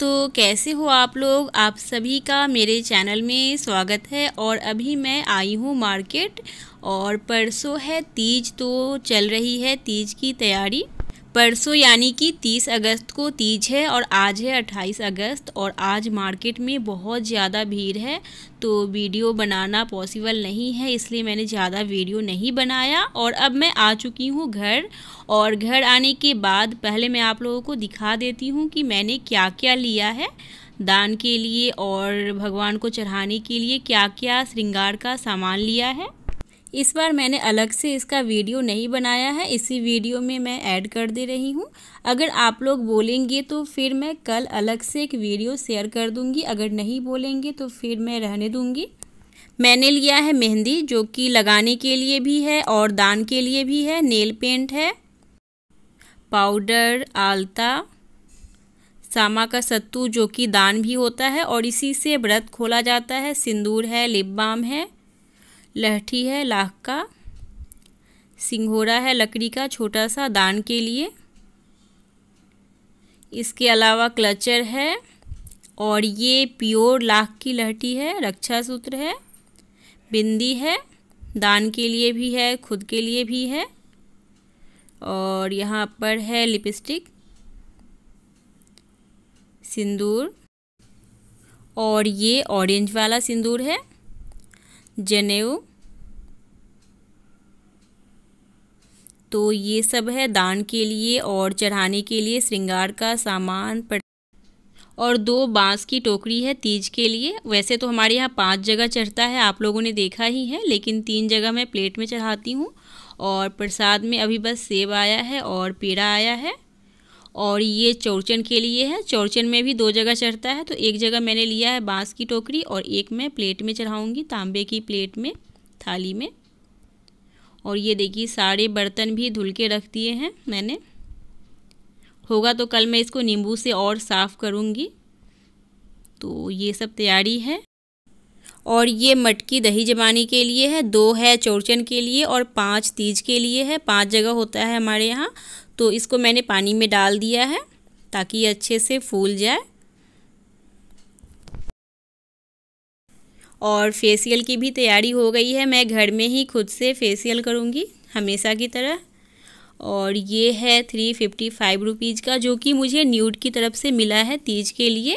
दोस्तों कैसे हो आप लोग आप सभी का मेरे चैनल में स्वागत है और अभी मैं आई हूँ मार्केट और परसों है तीज तो चल रही है तीज की तैयारी परसों यानी कि 30 अगस्त को तीज है और आज है 28 अगस्त और आज मार्केट में बहुत ज़्यादा भीड़ है तो वीडियो बनाना पॉसिबल नहीं है इसलिए मैंने ज़्यादा वीडियो नहीं बनाया और अब मैं आ चुकी हूँ घर और घर आने के बाद पहले मैं आप लोगों को दिखा देती हूँ कि मैंने क्या क्या लिया है दान के लिए और भगवान को चढ़ाने के लिए क्या क्या श्रृंगार का सामान लिया है इस बार मैंने अलग से इसका वीडियो नहीं बनाया है इसी वीडियो में मैं ऐड कर दे रही हूँ अगर आप लोग बोलेंगे तो फिर मैं कल अलग से एक वीडियो शेयर कर दूँगी अगर नहीं बोलेंगे तो फिर मैं रहने दूँगी मैंने लिया है मेहंदी जो कि लगाने के लिए भी है और दान के लिए भी है नेल पेंट है पाउडर आलता सामा का सत्तू जो कि दान भी होता है और इसी से व्रत खोला जाता है सिंदूर है लिप बाम है लहठी है लाख का सिंघोरा है लकड़ी का छोटा सा दान के लिए इसके अलावा क्लचर है और ये प्योर लाख की लहठी है रक्षा सूत्र है बिंदी है दान के लिए भी है खुद के लिए भी है और यहाँ पर है लिपस्टिक सिंदूर और ये ऑरेंज वाला सिंदूर है जनेऊ तो ये सब है दान के लिए और चढ़ाने के लिए श्रृंगार का सामान और दो बांस की टोकरी है तीज के लिए वैसे तो हमारे यहाँ पांच जगह चढ़ता है आप लोगों ने देखा ही है लेकिन तीन जगह मैं प्लेट में चढ़ाती हूँ और प्रसाद में अभी बस सेब आया है और पेड़ा आया है और ये चौरचन के लिए है चौरचन में भी दो जगह चढ़ता है तो एक जगह मैंने लिया है बांस की टोकरी और एक मैं प्लेट में चढ़ाऊँगी तांबे की प्लेट में थाली में और ये देखिए सारे बर्तन भी धुल के रख दिए हैं मैंने होगा तो कल मैं इसको नींबू से और साफ़ करूँगी तो ये सब तैयारी है और ये मटकी दही जमाने के लिए है दो है चौरचन के लिए और पांच तीज के लिए है पांच जगह होता है हमारे यहाँ तो इसको मैंने पानी में डाल दिया है ताकि ये अच्छे से फूल जाए और फेसियल की भी तैयारी हो गई है मैं घर में ही खुद से फेसियल करूँगी हमेशा की तरह और ये है थ्री फिफ्टी फाइव रुपीज़ का जो कि मुझे न्यूड की तरफ से मिला है तीज के लिए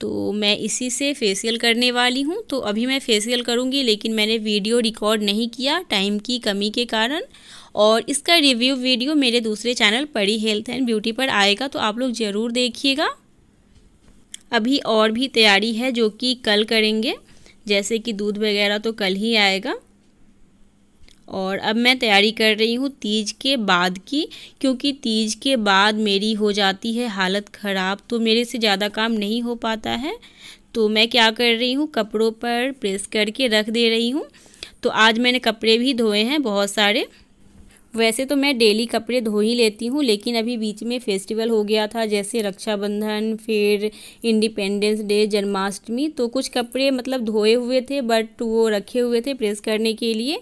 तो मैं इसी से फेसियल करने वाली हूँ तो अभी मैं फेसियल करूँगी लेकिन मैंने वीडियो रिकॉर्ड नहीं किया टाइम की कमी के कारण और इसका रिव्यू वीडियो मेरे दूसरे चैनल पड़ी हेल्थ एंड ब्यूटी पर आएगा तो आप लोग ज़रूर देखिएगा अभी और भी तैयारी है जो कि कल करेंगे जैसे कि दूध वगैरह तो कल ही आएगा और अब मैं तैयारी कर रही हूँ तीज के बाद की क्योंकि तीज के बाद मेरी हो जाती है हालत ख़राब तो मेरे से ज़्यादा काम नहीं हो पाता है तो मैं क्या कर रही हूँ कपड़ों पर प्रेस करके रख दे रही हूँ तो आज मैंने कपड़े भी धोए हैं बहुत सारे वैसे तो मैं डेली कपड़े धो ही लेती हूँ लेकिन अभी बीच में फेस्टिवल हो गया था जैसे रक्षाबंधन फिर इंडिपेंडेंस डे जन्माष्टमी तो कुछ कपड़े मतलब धोए हुए थे बट वो रखे हुए थे प्रेस करने के लिए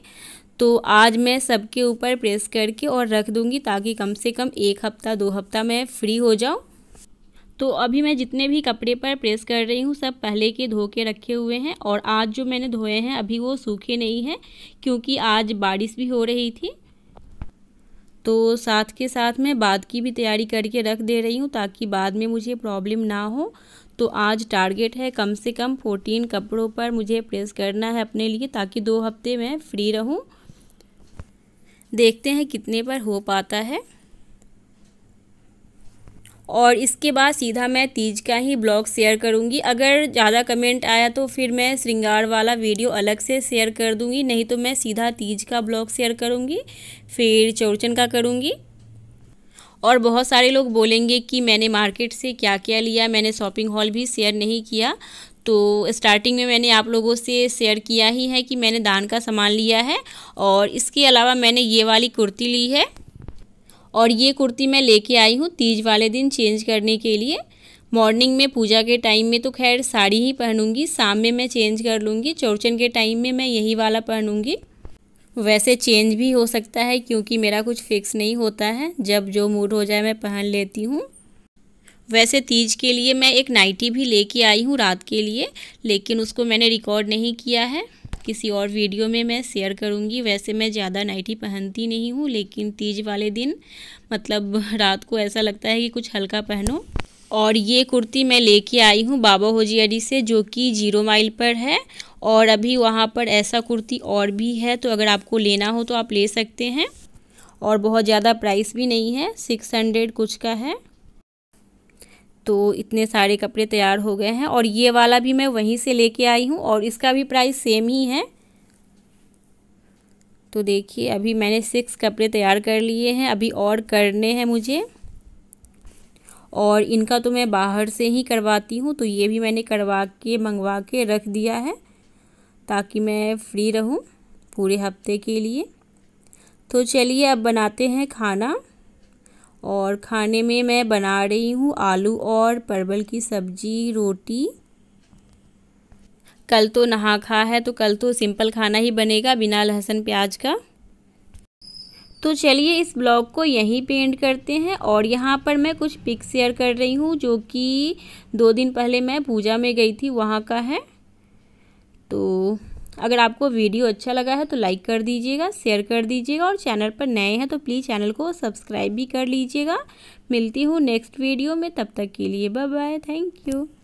तो आज मैं सबके ऊपर प्रेस करके और रख दूँगी ताकि कम से कम एक हफ्ता दो हफ्ता मैं फ्री हो जाऊँ तो अभी मैं जितने भी कपड़े पर प्रेस कर रही हूँ सब पहले के धो के रखे हुए हैं और आज जो मैंने धोए हैं अभी वो सूखे नहीं हैं क्योंकि आज बारिश भी हो रही थी तो साथ के साथ मैं बाद की भी तैयारी करके रख दे रही हूँ ताकि बाद में मुझे प्रॉब्लम ना हो तो आज टारगेट है कम से कम 14 कपड़ों पर मुझे प्रेस करना है अपने लिए ताकि दो हफ्ते मैं फ्री रहूँ देखते हैं कितने पर हो पाता है और इसके बाद सीधा मैं तीज का ही ब्लॉग शेयर करूंगी अगर ज़्यादा कमेंट आया तो फिर मैं श्रृंगार वाला वीडियो अलग से शेयर कर दूंगी नहीं तो मैं सीधा तीज का ब्लॉग शेयर करूँगी फिर चौरचन का करूँगी और बहुत सारे लोग बोलेंगे कि मैंने मार्केट से क्या क्या लिया मैंने शॉपिंग हॉल भी शेयर नहीं किया तो स्टार्टिंग में मैंने आप लोगों से शेयर किया ही है कि मैंने दान का सामान लिया है और इसके अलावा मैंने ये वाली कुर्ती ली है और ये कुर्ती मैं लेके आई हूँ तीज वाले दिन चेंज करने के लिए मॉर्निंग में पूजा के टाइम में तो खैर साड़ी ही पहनूंगी शाम में मैं चेंज कर लूँगी चौरचन के टाइम में मैं यही वाला पहनूंगी वैसे चेंज भी हो सकता है क्योंकि मेरा कुछ फिक्स नहीं होता है जब जो मूड हो जाए मैं पहन लेती हूँ वैसे तीज के लिए मैं एक नाइटी भी लेके आई हूँ रात के लिए लेकिन उसको मैंने रिकॉर्ड नहीं किया है किसी और वीडियो में मैं शेयर करूँगी वैसे मैं ज़्यादा नाइटी पहनती नहीं हूँ लेकिन तीज वाले दिन मतलब रात को ऐसा लगता है कि कुछ हल्का पहनो और ये कुर्ती मैं लेके आई हूँ बाबा होजी अडी से जो कि जीरो माइल पर है और अभी वहाँ पर ऐसा कुर्ती और भी है तो अगर आपको लेना हो तो आप ले सकते हैं और बहुत ज़्यादा प्राइस भी नहीं है सिक्स हंड्रेड कुछ का है तो इतने सारे कपड़े तैयार हो गए हैं और ये वाला भी मैं वहीं से लेके आई हूँ और इसका भी प्राइस सेम ही है तो देखिए अभी मैंने सिक्स कपड़े तैयार कर लिए हैं अभी और करने हैं मुझे और इनका तो मैं बाहर से ही करवाती हूँ तो ये भी मैंने करवा के मंगवा के रख दिया है ताकि मैं फ्री रहूँ पूरे हफ्ते के लिए तो चलिए अब बनाते हैं खाना और खाने में मैं बना रही हूँ आलू और परवल की सब्जी रोटी कल तो नहा खा है तो कल तो सिंपल खाना ही बनेगा बिना लहसुन प्याज का तो चलिए इस ब्लॉग को यहीं पे एंड करते हैं और यहाँ पर मैं कुछ पिक शेयर कर रही हूँ जो कि दो दिन पहले मैं पूजा में गई थी वहाँ का है तो अगर आपको वीडियो अच्छा लगा है तो लाइक कर दीजिएगा शेयर कर दीजिएगा और चैनल पर नए हैं तो प्लीज़ चैनल को सब्सक्राइब भी कर लीजिएगा मिलती हूँ नेक्स्ट वीडियो में तब तक के लिए बाय बाय थैंक यू